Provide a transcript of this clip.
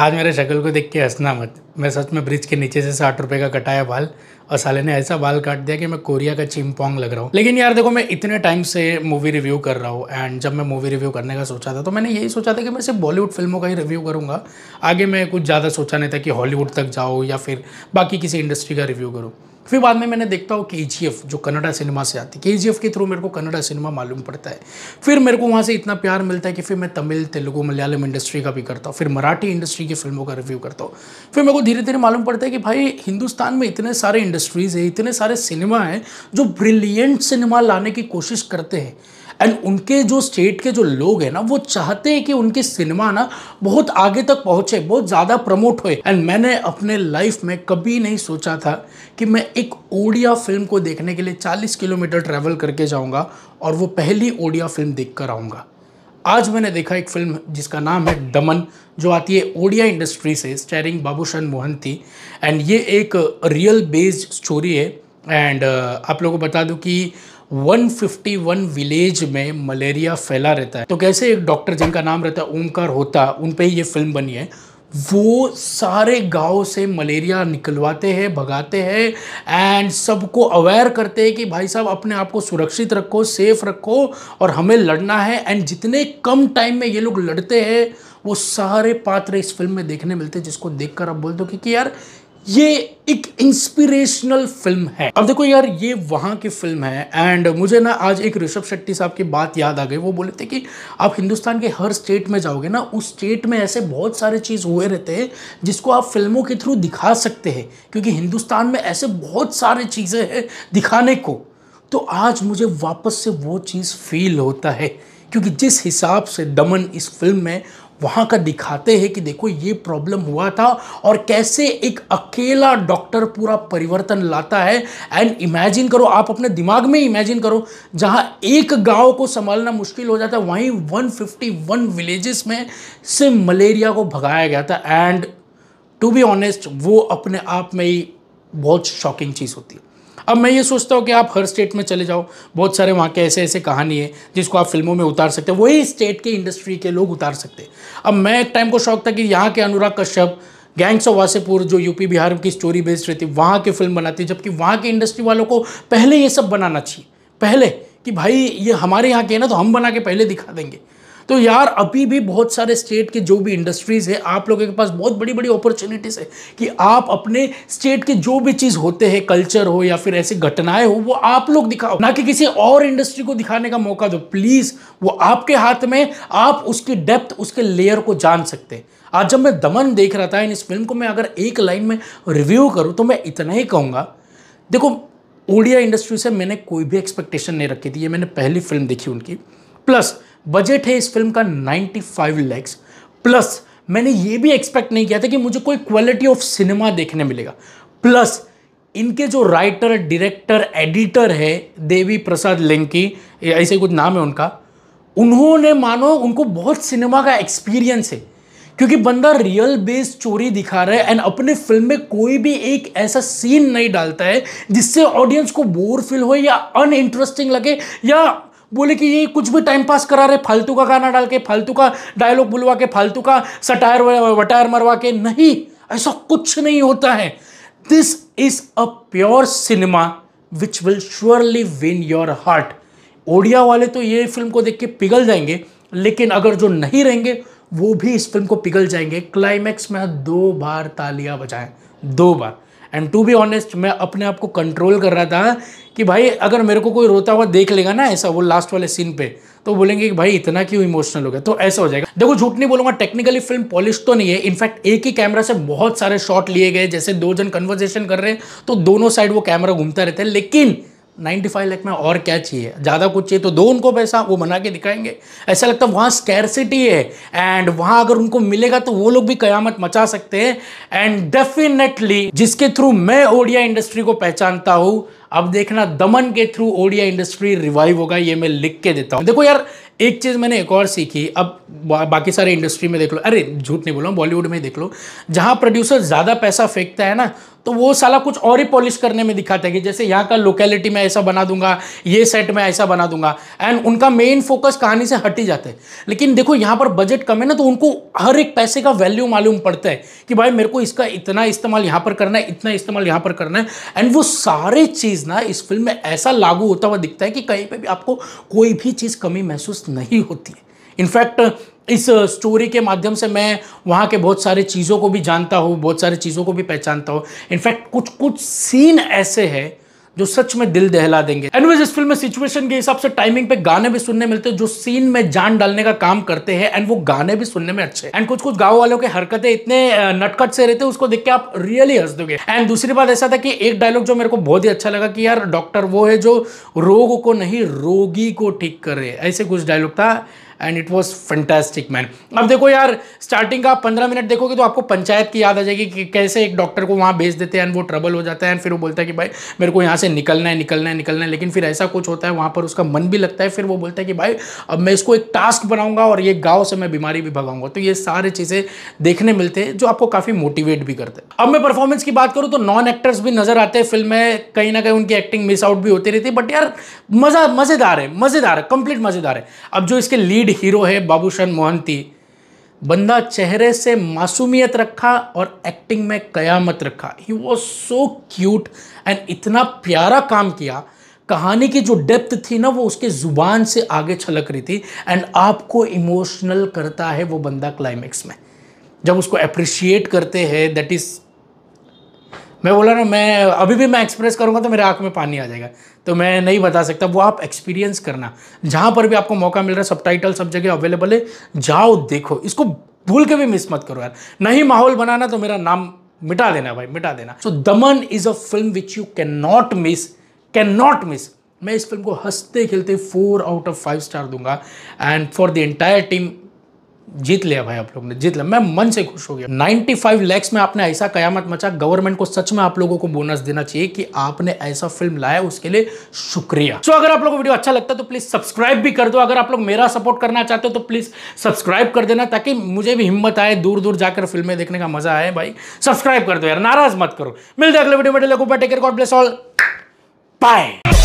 आज मेरे शक्ल को देख के हंसना मत मैं सच में ब्रिज के नीचे से साठ रुपए का कटाया बाल और साले ने ऐसा बाल काट दिया कि मैं कोरिया का चिमपोंग लग रहा हूँ लेकिन यार देखो मैं इतने टाइम से मूवी रिव्यू कर रहा हूँ एंड जब मैं मूवी रिव्यू करने का सोचा था तो मैंने यही सोचा था कि मैं सिर्फ बॉलीवुड फिल्मों का ही रिव्यू करूँगा आगे मैं कुछ ज़्यादा सोचा नहीं था कि हॉलीवुड तक जाऊँ या फिर बाकी किसी इंडस्ट्री का रिव्यू करूँ फिर बाद में मैंने देखता हूँ के जी एफ जो कन्नडा सिनेमा से आती है के जी एफ के थ्रू मेरे को कन्नडा सिनेमा मालूम पड़ता है फिर मेरे को वहाँ से इतना प्यार मिलता है कि फिर मैं तमिल तेलुगु मलयालम इंडस्ट्री का भी करता हूँ फिर मराठी इंडस्ट्री की फिल्मों का रिव्यू करता हूँ फिर मेरे को धीरे धीरे मालूम पड़ता है कि भाई हिंदुस्तान में इतने सारे इंडस्ट्रीज़ है इतने सारे सिनेमा हैं जो ब्रिलियंट सिनेमा लाने की कोशिश करते हैं एंड उनके जो स्टेट के जो लोग हैं ना वो चाहते हैं कि उनकी सिनेमा ना बहुत आगे तक पहुंचे बहुत ज़्यादा प्रमोट होए एंड मैंने अपने लाइफ में कभी नहीं सोचा था कि मैं एक ओडिया फिल्म को देखने के लिए 40 किलोमीटर ट्रैवल करके जाऊँगा और वो पहली ओडिया फिल्म देख कर आऊँगा आज मैंने देखा एक फिल्म जिसका नाम है दमन जो आती है ओडिया इंडस्ट्री से स्टैरिंग बाबूशन मोहंती एंड ये एक रियल बेस्ड स्टोरी है एंड uh, आप लोगों को बता दूं कि 151 विलेज में मलेरिया फैला रहता है तो कैसे एक डॉक्टर जिनका नाम रहता है ओमकार होता उन पर ही ये फिल्म बनी है वो सारे गांव से मलेरिया निकलवाते हैं भगाते हैं एंड सबको अवेयर करते हैं कि भाई साहब अपने आप को सुरक्षित रखो सेफ रखो और हमें लड़ना है एंड जितने कम टाइम में ये लोग लड़ते हैं वो सारे पात्र इस फिल्म में देखने मिलते हैं जिसको देखकर आप बोल दो कि, कि यार ये एक इंस्पिरेशनल फिल्म है अब देखो यार ये वहां की फिल्म है एंड मुझे ना आज एक ऋषभ शेट्टी साहब की बात याद आ गई वो बोले थे कि आप हिंदुस्तान के हर स्टेट में जाओगे ना उस स्टेट में ऐसे बहुत सारे चीज़ हुए रहते हैं जिसको आप फिल्मों के थ्रू दिखा सकते हैं क्योंकि हिंदुस्तान में ऐसे बहुत सारे चीज़ें हैं दिखाने को तो आज मुझे वापस से वो चीज़ फील होता है क्योंकि जिस हिसाब से दमन इस फिल्म में वहाँ का दिखाते हैं कि देखो ये प्रॉब्लम हुआ था और कैसे एक अकेला डॉक्टर पूरा परिवर्तन लाता है एंड इमेजिन करो आप अपने दिमाग में इमेजिन करो जहाँ एक गांव को संभालना मुश्किल हो जाता है वहीं 151 विलेजेस में से मलेरिया को भगाया गया था एंड टू बी ऑनेस्ट वो अपने आप में ही बहुत शॉकिंग चीज़ होती है अब मैं ये सोचता हूँ कि आप हर स्टेट में चले जाओ बहुत सारे वहाँ के ऐसे ऐसे कहानी है जिसको आप फिल्मों में उतार सकते हैं वही स्टेट के इंडस्ट्री के लोग उतार सकते अब मैं एक टाइम को शौक था कि यहाँ के अनुराग कश्यप गैंग्स ऑफ वासेपुर जो यूपी बिहार की स्टोरी बेस्ड रहती वहाँ की फिल्म बनाती जबकि वहाँ के इंडस्ट्री वालों को पहले ये सब बनाना चाहिए पहले कि भाई ये हमारे यहाँ के हैं ना तो हम बना के पहले दिखा देंगे तो यार अभी भी बहुत सारे स्टेट के जो भी इंडस्ट्रीज़ है आप लोगों के पास बहुत बड़ी बड़ी अपॉर्चुनिटीज़ है कि आप अपने स्टेट के जो भी चीज़ होते हैं कल्चर हो या फिर ऐसी घटनाएं हो वो आप लोग दिखाओ ना कि किसी और इंडस्ट्री को दिखाने का मौका दो प्लीज़ वो आपके हाथ में आप उसकी डेप्थ उसके लेयर को जान सकते हैं आज जब मैं दमन देख रहा था इन इस फिल्म को मैं अगर एक लाइन में रिव्यू करूँ तो मैं इतना ही कहूँगा देखो ओडिया इंडस्ट्री से मैंने कोई भी एक्सपेक्टेशन नहीं रखी थी ये मैंने पहली फिल्म देखी उनकी प्लस बजट है इस फिल्म का 95 लैक्स प्लस मैंने ये भी एक्सपेक्ट नहीं किया था कि मुझे कोई क्वालिटी ऑफ सिनेमा देखने मिलेगा प्लस इनके जो राइटर डायरेक्टर एडिटर है देवी प्रसाद लिंकी ऐसे कुछ नाम है उनका उन्होंने मानो उनको बहुत सिनेमा का एक्सपीरियंस है क्योंकि बंदा रियल बेस चोरी दिखा रहा है एंड अपने फिल्म में कोई भी एक ऐसा सीन नहीं डालता है जिससे ऑडियंस को बोर फील हो या अनइंटरेस्टिंग लगे या बोले कि ये कुछ भी टाइम पास करा रहे फालतू का गाना डाल के फालतू का डायलॉग बुलवा के फालतू का सटायर वटायर मरवा के नहीं ऐसा कुछ नहीं होता है this is a pure cinema which will surely win your heart Odia वाले तो ये फिल्म को देख के पिघल जाएंगे लेकिन अगर जो नहीं रहेंगे वो भी इस फिल्म को पिघल जाएंगे क्लाइमैक्स में दो बार तालियां बजाएं दो बार एंड टू बी ऑनेस्ट मैं अपने आप को कंट्रोल कर रहा था कि भाई अगर मेरे को कोई रोता हुआ देख लेगा ना ऐसा वो लास्ट वाले सीन पे तो बोलेंगे कि भाई इतना क्यों इमोशनल हो गया तो ऐसा हो जाएगा देखो झूठ नहीं बोलूंगा टेक्निकली फिल्म पॉलिश तो नहीं है इनफैक्ट एक ही कैमरा से बहुत सारे शॉट लिए गए जैसे दो जन कन्वर्जेशन कर रहे हैं तो दोनों साइड वो कैमरा घूमता रहता है लेकिन नाइन्टी फाइव लाख में और क्या चाहिए ज़्यादा कुछ चाहिए तो दो उनको पैसा वो बना के दिखाएंगे ऐसा लगता है वहाँ स्कैरसिटी है एंड वहाँ अगर उनको मिलेगा तो वो लोग भी कयामत मचा सकते हैं एंड डेफिनेटली जिसके थ्रू मैं ओडिया इंडस्ट्री को पहचानता हूँ अब देखना दमन के थ्रू ओडिया इंडस्ट्री रिवाइव होगा ये मैं लिख के देता हूँ देखो यार एक चीज़ मैंने एक और सीखी अब बा, बाकी सारे इंडस्ट्री में देख लो अरे झूठ नहीं बोला बॉलीवुड में देख लो जहाँ प्रोड्यूसर ज़्यादा पैसा फेंकता है ना तो वो साला कुछ और ही पॉलिश करने में दिखाते हैं कि जैसे यहाँ का लोकेलिटी में ऐसा बना दूंगा ये सेट में ऐसा बना दूंगा एंड उनका मेन फोकस कहानी से हट ही जाते हैं लेकिन देखो यहाँ पर बजट कम है ना तो उनको हर एक पैसे का वैल्यू मालूम पड़ता है कि भाई मेरे को इसका इतना इस्तेमाल यहाँ पर करना है इतना इस्तेमाल यहाँ पर करना है एंड वो सारे चीज़ ना इस फिल्म में ऐसा लागू होता हुआ दिखता है कि कहीं पर भी आपको कोई भी चीज़ कमी महसूस नहीं होती है इनफैक्ट इस स्टोरी uh, के माध्यम से मैं वहाँ के बहुत सारे चीज़ों को भी जानता हूँ बहुत सारी चीज़ों को भी पहचानता हूँ इनफैक्ट कुछ कुछ सीन ऐसे हैं जो सच में दिल दहला देंगे एनवेज इस फिल्म में सिचुएशन के हिसाब से टाइमिंग पे गाने भी सुनने मिलते हैं जो सीन में जान डालने का काम करते हैं एंड वो गाने भी सुनने में अच्छे एंड कुछ कुछ गाँव वालों की हरकतें इतने uh, नटखट से रहते हैं उसको देख के आप रियली हंस दोगे एंड दूसरी बात ऐसा था कि एक डायलॉग जो मेरे को बहुत ही अच्छा लगा कि यार डॉक्टर वो है जो रोग को नहीं रोगी को ठीक कर रहे ऐसे कुछ डायलॉग था and it was fantastic man अब देखो यार स्टार्टिंग का आप पंद्रह मिनट देखोगे तो आपको पंचायत की याद आ जाएगी कि कैसे एक डॉक्टर को वहाँ भेज देते हैं एंड वो ट्रबल हो जाता है एंड फिर वो बोलता है कि भाई मेरे को यहाँ से निकलना है निकलना है निकलना है लेकिन फिर ऐसा कुछ होता है वहाँ पर उसका मन भी लगता है फिर वो बोलता है कि भाई अब मैं इसको एक टास्क बनाऊंगा और ये गाँव से मैं बीमारी भी भगाऊंगा तो ये सारी चीज़ें देखने मिलते हैं जो आपको काफ़ी मोटिवेट भी करते हैं अब मैं परफॉर्मेंस की बात करूँ तो नॉन एक्टर्स भी नजर आते हैं फिल्म में कहीं ना कहीं उनकी एक्टिंग मिस आउट भी होती रहती है बट यार मज़ा मज़ेदार है मज़ेदार है कंप्लीट मज़ेदार है अब जो इसके लीड लीड हीरो है बाबूशन मोहंती बंदा चेहरे से मासूमियत रखा और एक्टिंग में कयामत रखा ही वो सो क्यूट एंड इतना प्यारा काम किया कहानी की जो डेप्थ थी ना वो उसके ज़ुबान से आगे छलक रही थी एंड आपको इमोशनल करता है वो बंदा क्लाइमेक्स में जब उसको अप्रिशिएट करते हैं दैट इज़ मैं बोला ना मैं अभी भी मैं एक्सप्रेस करूँगा तो मेरे आँख में पानी आ जाएगा तो मैं नहीं बता सकता वो आप एक्सपीरियंस करना जहाँ पर भी आपको मौका मिल रहा है सब टाइटल सब जगह अवेलेबल है जाओ देखो इसको भूल के भी मिस मत करो यार नहीं माहौल बनाना तो मेरा नाम मिटा देना भाई मिटा देना सो Daman is a film which you can not miss can not miss मैं इस फिल्म को हंसते खेलते four out of five star दूंगा and for the entire team जीत लिया भाई आप लोग ने जीत लिया मैं मन से खुश हो गया 95 फाइव लैक्स में आपने ऐसा कयामत मचा गवर्नमेंट को सच में आप लोगों को बोनस देना चाहिए कि आपने ऐसा फिल्म लाया उसके लिए शुक्रिया सो so, अगर आप लोगों को वीडियो अच्छा लगता है तो प्लीज सब्सक्राइब भी कर दो अगर आप लोग मेरा सपोर्ट करना चाहते हो तो प्लीज सब्सक्राइब कर देना ताकि मुझे भी हिम्मत आए दूर दूर जाकर फिल्में देखने का मजा आए भाई सब्सक्राइब कर दो यार नाराज मत करो मिलते अगले वीडियो में take care God bless all bye